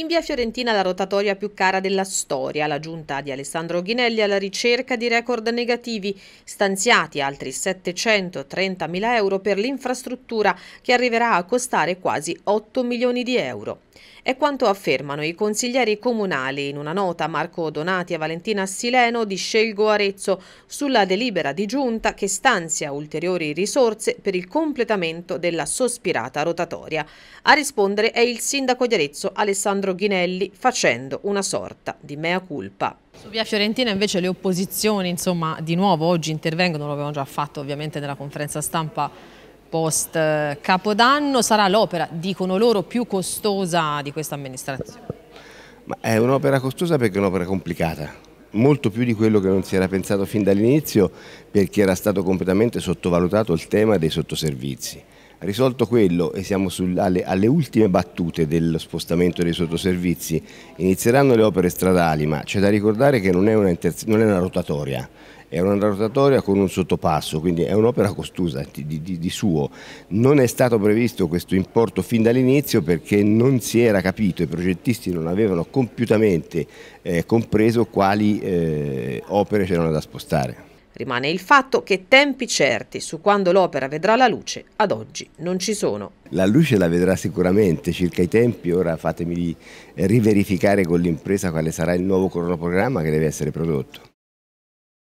In via Fiorentina la rotatoria più cara della storia, la giunta di Alessandro Ghinelli alla ricerca di record negativi, stanziati altri 730 mila euro per l'infrastruttura che arriverà a costare quasi 8 milioni di euro. È quanto affermano i consiglieri comunali in una nota Marco Donati e Valentina Sileno di Scelgo Arezzo sulla delibera di giunta che stanzia ulteriori risorse per il completamento della sospirata rotatoria. A rispondere è il sindaco di Arezzo Alessandro Ghinelli facendo una sorta di mea culpa. Su Via Fiorentina invece le opposizioni insomma, di nuovo oggi intervengono, lo avevano già fatto ovviamente nella conferenza stampa post eh, Capodanno sarà l'opera, dicono loro, più costosa di questa amministrazione. Ma è un'opera costosa perché è un'opera complicata, molto più di quello che non si era pensato fin dall'inizio perché era stato completamente sottovalutato il tema dei sottoservizi. Risolto quello e siamo alle, alle, ultime battute dello spostamento dei sottoservizi, inizieranno le opere stradali ma c'è da ricordare che non è una, non è una rotatoria, è una rotatoria con un sottopasso, quindi è un'opera costosa di, di, di suo. Non è stato previsto questo importo fin dall'inizio perché non si era capito, i progettisti non avevano compiutamente eh, compreso quali eh, opere c'erano da spostare. Rimane il fatto che tempi certi su quando l'opera vedrà la luce ad oggi non ci sono. La luce la vedrà sicuramente, circa i tempi ora fatemi riverificare con l'impresa quale sarà il nuovo cronoprogramma che deve essere prodotto.